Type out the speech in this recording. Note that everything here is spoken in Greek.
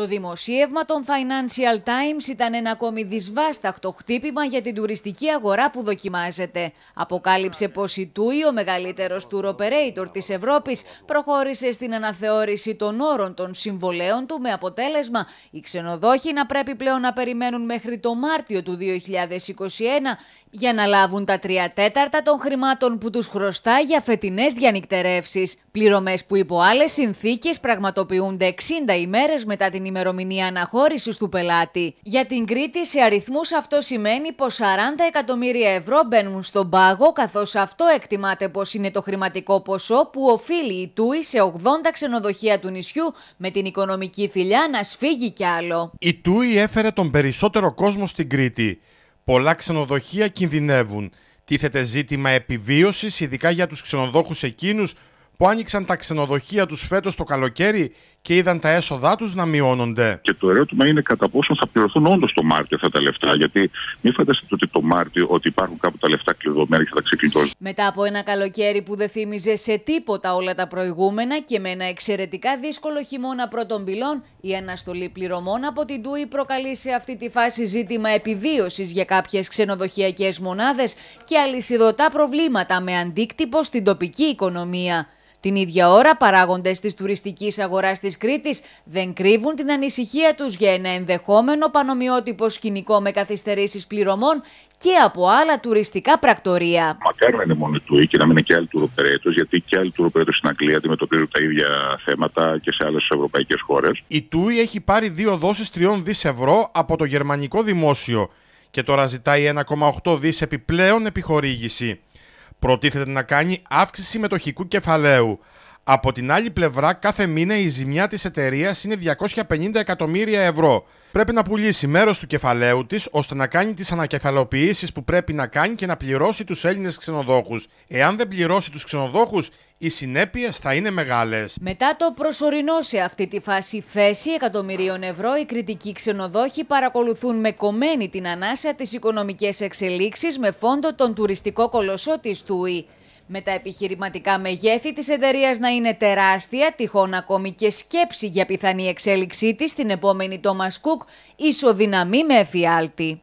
Το δημοσίευμα των Financial Times ήταν ένα ακόμη δυσβάσταχτο χτύπημα για την τουριστική αγορά που δοκιμάζεται. Αποκάλυψε πως η TUI, ο μεγαλύτερος tour operator της Ευρώπης, προχώρησε στην αναθεώρηση των όρων των συμβολέων του με αποτέλεσμα οι ξενοδόχοι να πρέπει πλέον να περιμένουν μέχρι το Μάρτιο του 2021 για να λάβουν τα τρία τέταρτα των χρημάτων που τους χρωστά για φετινές διανυκτερεύσεις. Πληρωμές που υπό άλλες συνθήκες πραγματοποιούνται 60 ημέρες μετά την ημερομηνία αναχώρησης του πελάτη. Για την Κρήτη σε αριθμούς αυτό σημαίνει πως 40 εκατομμύρια ευρώ μπαίνουν στον πάγο καθώς αυτό εκτιμάται πως είναι το χρηματικό ποσό που οφείλει η Τούη σε 80 ξενοδοχεία του νησιού με την οικονομική θηλιά να σφίγγει κι άλλο. Η Τούη έφερε τον περισσότερο κόσμο στην Κρήτη. Πολλά ξενοδοχεία κινδυνεύουν. Τίθεται ζήτημα επιβίωσης ειδικά για τους ξενοδόχους εκείνους που άνοιξαν τα ξενοδοχεία τους φέτος το καλοκαίρι και είδαν τα έσοδά τους να μειώνονται. Και το ερώτημα είναι κατά πόσο θα πληρωθούν όντως το Μάρτιο αυτά τα λεφτά. Γιατί μην φανταστείτε ότι το Μάρτιο ότι υπάρχουν κάπου τα λεφτά κλειδωμένα και θα ξεκλειδώσουν. Μετά από ένα καλοκαίρι που δεν θύμιζε σε τίποτα όλα τα προηγούμενα και με ένα εξαιρετικά δύσκολο χειμώνα πρώτων πυλών, η αναστολή πληρωμών από την ΤΟΥΗ προκαλεί σε αυτή τη φάση ζήτημα επιβίωσης για κάποιες ξενοδοχειακές μονάδες και αλυσιδωτά προβλήματα με αντίκτυπο στην τοπική οικονομία. Την ίδια ώρα, παράγοντες της τουριστικής αγοράς της Κρήτης δεν κρύβουν την ανησυχία τους για ένα ενδεχόμενο πανομοιότυπο σκηνικό με καθυστερήσεις πληρωμών και από άλλα τουριστικά πρακτορία. Μακάρι να είναι μόνο η TUI και να μην είναι και άλλοι τουροπερέτες, γιατί και άλλοι τουροπερέτες στην Αγγλία αντιμετωπίζουν τα ίδια θέματα και σε άλλες ευρωπαϊκές χώρες. Η TUI έχει πάρει δύο δόσεις τριών δις ευρώ από το γερμανικό δημόσιο και τώρα ζητάει 1,8 δις επιπλέον επιχορήγηση προτίθεται να κάνει αύξηση μετοχικού κεφαλαίου από την άλλη πλευρά, κάθε μήνα η ζημιά της εταιρείας είναι 250 εκατομμύρια ευρώ. Πρέπει να πουλήσει μέρος του κεφαλαίου της ώστε να κάνει τις ανακεφαλοποιήσεις που πρέπει να κάνει και να πληρώσει τους Έλληνες ξενοδόχους. Εάν δεν πληρώσει τους ξενοδόχους, οι συνέπειες θα είναι μεγάλες. Μετά το προσωρινό σε αυτή τη φάση φέση εκατομμυρίων ευρώ, οι κριτικοί ξενοδόχοι παρακολουθούν με κομμένη την ανάσα τις οικονομικές εξελίξεις με φόντο τον τουριστικό κολοσσό της ΤΟΥΗ. Με τα επιχειρηματικά μεγέθη της εταιρείας να είναι τεράστια, τυχόν ακόμη και σκέψη για πιθανή εξέλιξή της στην επόμενη Thomas Cook ισοδυναμεί με εφιάλτη.